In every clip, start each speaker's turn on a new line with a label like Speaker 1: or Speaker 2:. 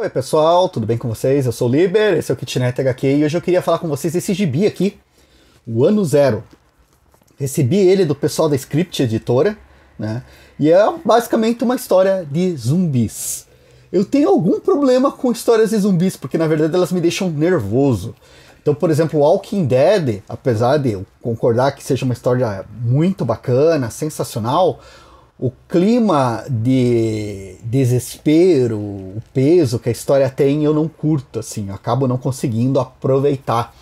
Speaker 1: Oi pessoal, tudo bem com vocês? Eu sou o Liber, esse é o Kitnet HQ e hoje eu queria falar com vocês desse gibi aqui, o Ano Zero. Recebi ele do pessoal da Script Editora, né? E é basicamente uma história de zumbis. Eu tenho algum problema com histórias de zumbis, porque na verdade elas me deixam nervoso. Então, por exemplo, Walking Dead, apesar de eu concordar que seja uma história muito bacana, sensacional, o clima de desespero, o peso que a história tem, eu não curto, assim, eu acabo não conseguindo aproveitar.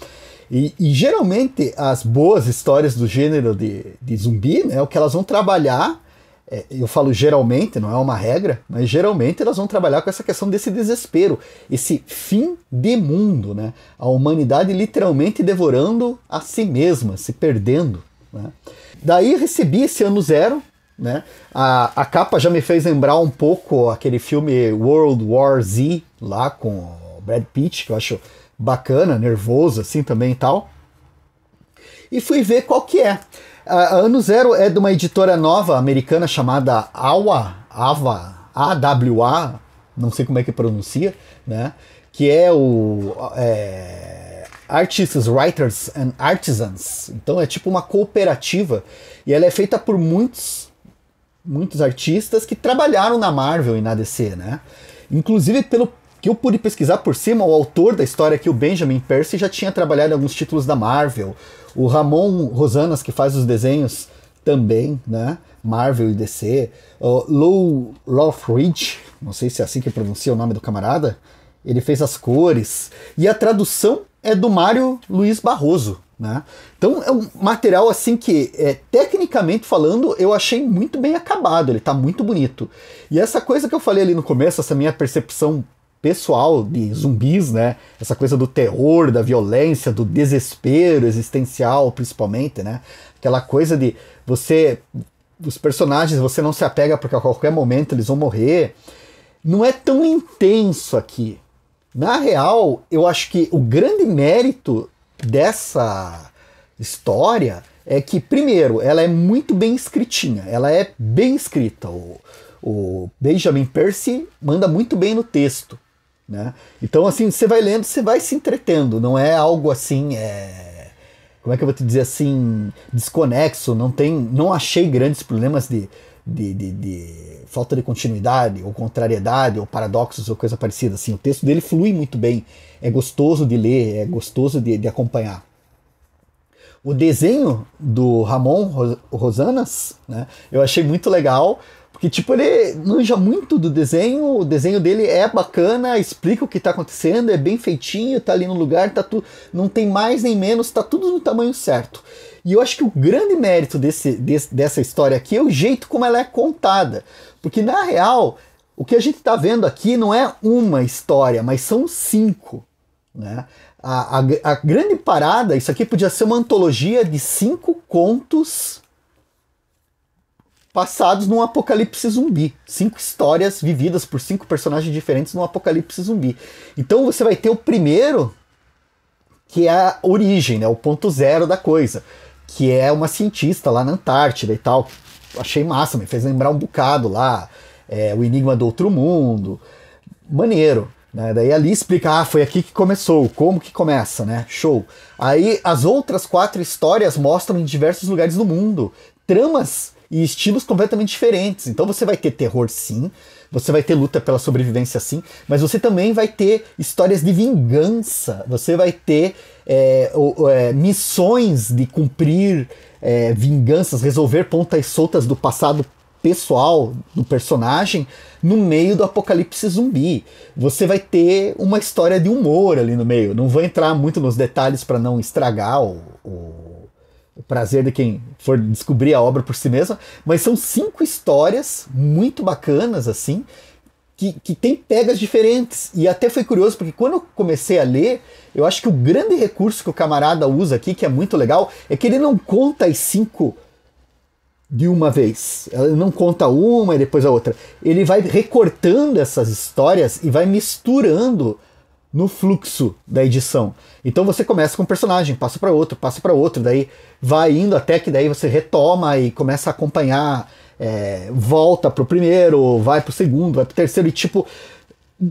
Speaker 1: E, e geralmente as boas histórias do gênero de, de zumbi, né, o que elas vão trabalhar, é, eu falo geralmente, não é uma regra, mas geralmente elas vão trabalhar com essa questão desse desespero, esse fim de mundo, né, a humanidade literalmente devorando a si mesma, se perdendo. Né. Daí recebi esse ano zero, né? A, a capa já me fez lembrar um pouco aquele filme World War Z, lá com o Brad Pitt, que eu acho bacana, nervoso assim também e tal. E fui ver qual que é. A ano Zero é de uma editora nova americana chamada AWA, AWA, AWA, não sei como é que pronuncia, né? Que é o é, Artists, Writers and Artisans. Então é tipo uma cooperativa e ela é feita por muitos muitos artistas que trabalharam na Marvel e na DC, né? Inclusive, pelo que eu pude pesquisar por cima, o autor da história aqui, o Benjamin Percy, já tinha trabalhado em alguns títulos da Marvel. O Ramon Rosanas, que faz os desenhos também, né? Marvel e DC. O Lou Lothridge, não sei se é assim que pronuncia o nome do camarada, ele fez as cores. E a tradução é do Mário Luiz Barroso. Né? Então é um material assim que, é, tecnicamente falando, eu achei muito bem acabado, ele está muito bonito. E essa coisa que eu falei ali no começo, essa minha percepção pessoal de zumbis, né? Essa coisa do terror, da violência, do desespero existencial, principalmente, né? Aquela coisa de você. Os personagens você não se apega porque a qualquer momento eles vão morrer. Não é tão intenso aqui. Na real, eu acho que o grande mérito dessa história é que, primeiro, ela é muito bem escritinha, ela é bem escrita. O, o Benjamin Percy manda muito bem no texto. Né? Então, assim, você vai lendo, você vai se entretendo, não é algo assim. É como é que eu vou te dizer assim, desconexo, não tem, não achei grandes problemas de de, de, de, falta de continuidade, ou contrariedade, ou paradoxos, ou coisa parecida. Assim, o texto dele flui muito bem, é gostoso de ler, é gostoso de, de acompanhar. O desenho do Ramon Rosanas, né, eu achei muito legal, porque tipo, ele manja muito do desenho, o desenho dele é bacana, explica o que está acontecendo, é bem feitinho, tá ali no lugar, tá tu, não tem mais nem menos, tá tudo no tamanho certo. E eu acho que o grande mérito desse, desse, dessa história aqui é o jeito como ela é contada. Porque, na real, o que a gente está vendo aqui não é uma história, mas são cinco. Né? A, a, a, grande parada, isso aqui podia ser uma antologia de cinco contos passados num apocalipse zumbi. Cinco histórias vividas por cinco personagens diferentes num apocalipse zumbi. Então você vai ter o primeiro, que é a origem, né? o ponto zero da coisa que é uma cientista lá na Antártida e tal. Achei massa, me fez lembrar um bocado lá, é, o Enigma do Outro Mundo. Maneiro. Né? Daí ali explica, ah, foi aqui que começou, como que começa, né? Show. Aí as outras quatro histórias mostram em diversos lugares do mundo tramas e estilos completamente diferentes. Então você vai ter terror sim, você vai ter luta pela sobrevivência sim, mas você também vai ter histórias de vingança, você vai ter é, é, missões de cumprir é, vinganças, resolver pontas soltas do passado pessoal do personagem no meio do apocalipse zumbi. Você vai ter uma história de humor ali no meio. Não vou entrar muito nos detalhes para não estragar o, o o prazer de quem for descobrir a obra por si mesmo, mas são cinco histórias muito bacanas, assim, que, que tem pegas diferentes. E até foi curioso, porque quando eu comecei a ler, eu acho que o grande recurso que o camarada usa aqui, que é muito legal, é que ele não conta as cinco de uma vez. Ele não conta uma e depois a outra. Ele vai recortando essas histórias e vai misturando no fluxo da edição. Então você começa com um personagem, passa para outro, passa para outro, daí vai indo até que daí você retoma e começa a acompanhar, é, volta pro primeiro, vai pro segundo, vai pro terceiro e tipo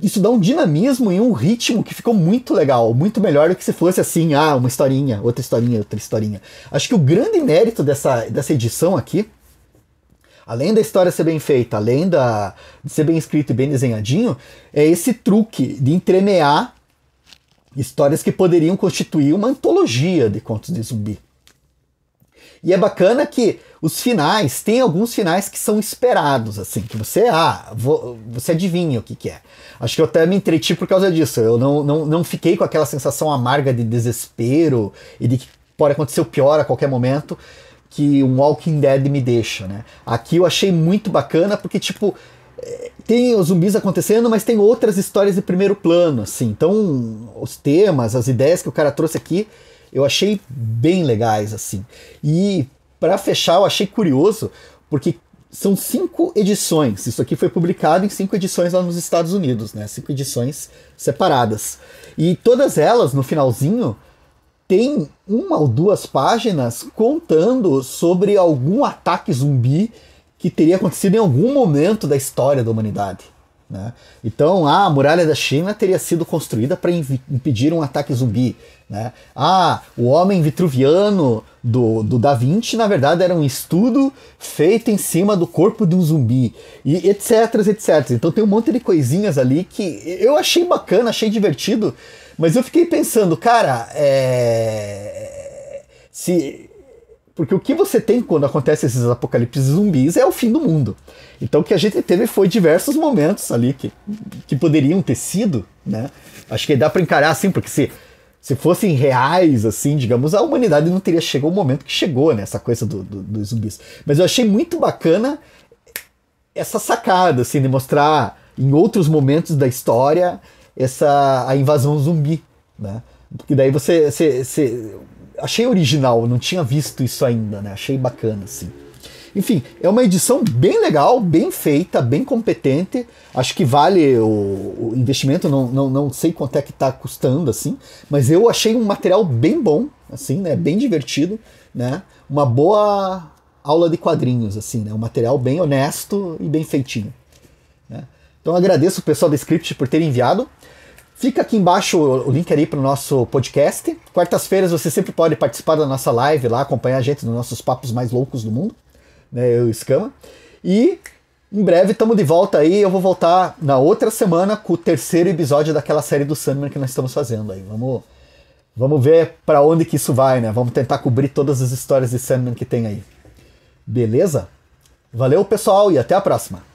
Speaker 1: isso dá um dinamismo e um ritmo que ficou muito legal, muito melhor do que se fosse assim, ah, uma historinha, outra historinha, outra historinha. Acho que o grande mérito dessa, dessa edição aqui além da história ser bem feita, além da, de ser bem escrito e bem desenhadinho, é esse truque de entremear histórias que poderiam constituir uma antologia de contos de zumbi. E é bacana que os finais, tem alguns finais que são esperados, assim, que você, ah, vou, você adivinha o que, que é. Acho que eu até me entreti por causa disso. Eu não, não, não fiquei com aquela sensação amarga de desespero e de que pode acontecer o pior a qualquer momento que um Walking Dead me deixa, né? Aqui eu achei muito bacana porque, tipo, eh, tem os zumbis acontecendo, mas tem outras histórias de primeiro plano, assim. Então, os temas, as ideias que o cara trouxe aqui, eu achei bem legais, assim. E para fechar, eu achei curioso, porque são cinco edições. Isso aqui foi publicado em cinco edições lá nos Estados Unidos, né? Cinco edições separadas. E todas elas, no finalzinho, tem uma ou duas páginas contando sobre algum ataque zumbi que teria acontecido em algum momento da história da humanidade. Né? Então, ah, a muralha da China teria sido construída para impedir um ataque zumbi. Né? Ah, o homem vitruviano do, do Da Vinci, na verdade, era um estudo feito em cima do corpo de um zumbi, e etc, etc. Então tem um monte de coisinhas ali que eu achei bacana, achei divertido, mas eu fiquei pensando, cara, é... se porque o que você tem quando acontece esses apocalipses zumbis é o fim do mundo. Então o que a gente teve foi diversos momentos ali que, que poderiam ter sido, né? Acho que dá para encarar assim, porque se, se fossem reais, assim, digamos, a humanidade não teria chegado ao momento que chegou, né? Essa coisa do, do, dos zumbis. Mas eu achei muito bacana essa sacada, assim, de mostrar em outros momentos da história essa a invasão zumbi, né? Porque daí você, você, você achei original, não tinha visto isso ainda, né? Achei bacana, assim. Enfim, é uma edição bem legal, bem feita, bem competente. Acho que vale o, o investimento, não, não, não sei quanto é que está custando, assim, mas eu achei um material bem bom, assim, né? Bem divertido, né? Uma boa aula de quadrinhos, assim, né? Um material bem honesto e bem feitinho. Né? Então agradeço o pessoal da Script por ter enviado. Fica aqui embaixo o link aí para o nosso podcast. Quartas-feiras você sempre pode participar da nossa live lá, acompanhar a gente nos nossos papos mais loucos do mundo, né? Eu e o Escama. E em breve estamos de volta aí. Eu vou voltar na outra semana com o terceiro episódio daquela série do Sandman que nós estamos fazendo aí. Vamos, vamos ver para onde que isso vai, né? Vamos tentar cobrir todas as histórias de Sandman que tem aí. Beleza? Valeu, pessoal, e até a próxima!